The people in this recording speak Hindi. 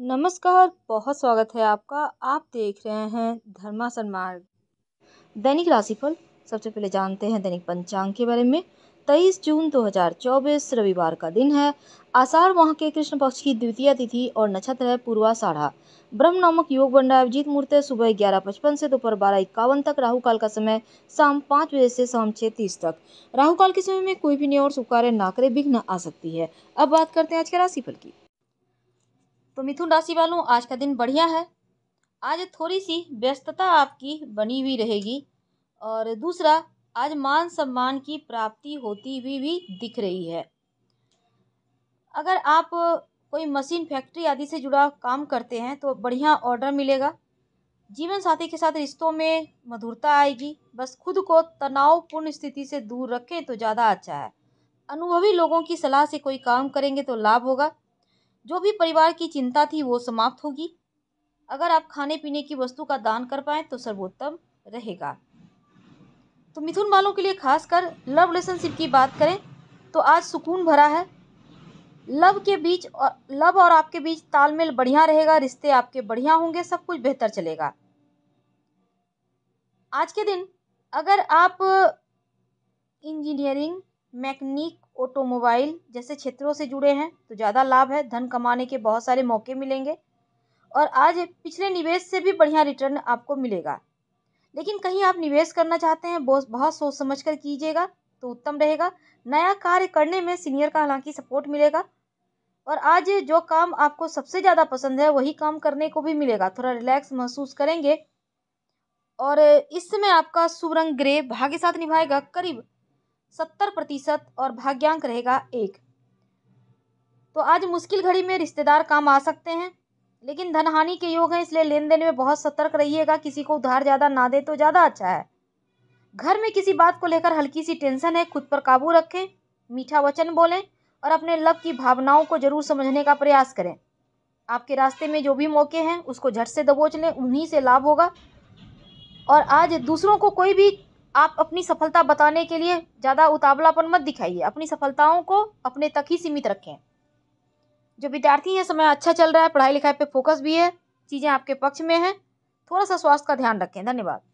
नमस्कार बहुत स्वागत है आपका आप देख रहे हैं धर्मा सन्मार्ग दैनिक राशिफल सबसे पहले जानते हैं दैनिक पंचांग के बारे में 23 जून 2024 रविवार का दिन है आषाढ़ माह के कृष्ण पक्ष की द्वितीय तिथि और नक्षत्र है पूर्वा साढ़ा ब्रह्म नामक योग बन रहा है अभिजीत मूर्त सुबह ग्यारह पचपन से दोपहर बारह इक्यावन तक राहु काल का समय शाम पाँच बजे से शाम छः तीस तक राहु काल के समय में कोई भी नियम और शुभ कार्य ना करे विघ्न आ सकती है अब बात करते हैं आज के राशिफल की तो मिथुन राशि वालों आज का दिन बढ़िया है आज थोड़ी सी व्यस्तता आपकी बनी हुई रहेगी और दूसरा आज मान सम्मान की प्राप्ति होती हुई भी दिख रही है अगर आप कोई मशीन फैक्ट्री आदि से जुड़ा काम करते हैं तो बढ़िया ऑर्डर मिलेगा जीवन साथी के साथ रिश्तों में मधुरता आएगी बस खुद को तनावपूर्ण स्थिति से दूर रखें तो ज़्यादा अच्छा है अनुभवी लोगों की सलाह से कोई काम करेंगे तो लाभ होगा जो भी परिवार की चिंता थी वो समाप्त होगी अगर आप खाने पीने की वस्तु का दान कर पाए तो सर्वोत्तम रहेगा तो मिथुन वालों के लिए खासकर लव रिलेशनशिप की बात करें तो आज सुकून भरा है लव के बीच और लव और आपके बीच तालमेल बढ़िया रहेगा रिश्ते आपके बढ़िया होंगे सब कुछ बेहतर चलेगा आज के दिन अगर आप इंजीनियरिंग मैकेनिक ऑटोमोबाइल जैसे क्षेत्रों से जुड़े हैं तो ज़्यादा लाभ है धन कमाने के बहुत सारे मौके मिलेंगे और आज पिछले निवेश से भी बढ़िया रिटर्न आपको मिलेगा लेकिन कहीं आप निवेश करना चाहते हैं बहुत सोच समझ कर कीजिएगा तो उत्तम रहेगा नया कार्य करने में सीनियर का हालांकि सपोर्ट मिलेगा और आज जो काम आपको सबसे ज़्यादा पसंद है वही काम करने को भी मिलेगा थोड़ा रिलैक्स महसूस करेंगे और इस समय आपका शुभ रंग ग्रे भाग्य साथ निभाएगा करीब सत्तर प्रतिशत और भाग्यांक रहेगा एक तो आज मुश्किल घड़ी में रिश्तेदार काम आ सकते हैं लेकिन धन हानि के योग हैं इसलिए लेन देन में बहुत सतर्क रहिएगा किसी को उधार ज़्यादा ना दे तो ज़्यादा अच्छा है घर में किसी बात को लेकर हल्की सी टेंशन है खुद पर काबू रखें मीठा वचन बोलें और अपने लव की भावनाओं को जरूर समझने का प्रयास करें आपके रास्ते में जो भी मौके हैं उसको झट से दबोच लें उन्हीं से लाभ होगा और आज दूसरों को कोई भी आप अपनी सफलता बताने के लिए ज़्यादा उतावलापन मत दिखाइए अपनी सफलताओं को अपने तक ही सीमित रखें जो विद्यार्थी हैं समय अच्छा चल रहा है पढ़ाई लिखाई पे फोकस भी है चीज़ें आपके पक्ष में हैं थोड़ा सा स्वास्थ्य का ध्यान रखें धन्यवाद